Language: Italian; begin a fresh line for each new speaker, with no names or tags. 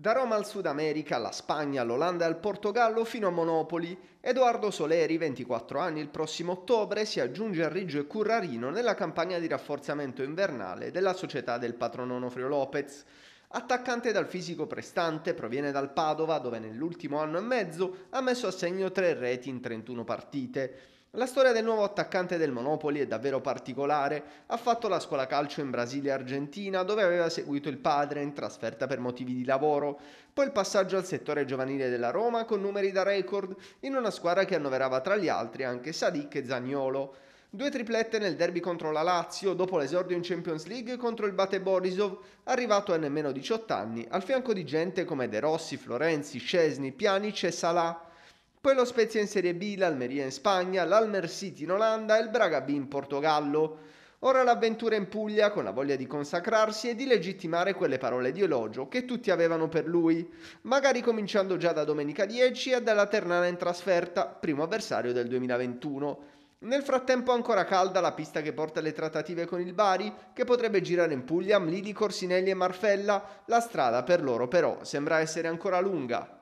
Da Roma al Sud America, alla Spagna, all'Olanda e al Portogallo fino a Monopoli, Edoardo Soleri, 24 anni, il prossimo ottobre si aggiunge a Riggio e Currarino nella campagna di rafforzamento invernale della società del patrono Onofrio Lopez. Attaccante dal fisico prestante, proviene dal Padova dove nell'ultimo anno e mezzo ha messo a segno tre reti in 31 partite. La storia del nuovo attaccante del Monopoli è davvero particolare. Ha fatto la scuola calcio in Brasile e Argentina, dove aveva seguito il padre in trasferta per motivi di lavoro, poi il passaggio al settore giovanile della Roma con numeri da record, in una squadra che annoverava tra gli altri anche Sadik e Zagnolo. Due triplette nel derby contro la Lazio, dopo l'esordio in Champions League contro il Bate Borisov, arrivato a nemmeno 18 anni, al fianco di gente come De Rossi, Florenzi, Scesni, Pjanic e Salah. Poi lo Spezia in Serie B, l'Almeria in Spagna, l'Almer City in Olanda e il Braga B in Portogallo. Ora l'avventura in Puglia con la voglia di consacrarsi e di legittimare quelle parole di elogio che tutti avevano per lui, magari cominciando già da domenica 10 e dalla Ternana in trasferta, primo avversario del 2021. Nel frattempo ancora calda la pista che porta le trattative con il Bari, che potrebbe girare in Puglia Mlidi, Corsinelli e Marfella, la strada per loro però sembra essere ancora lunga.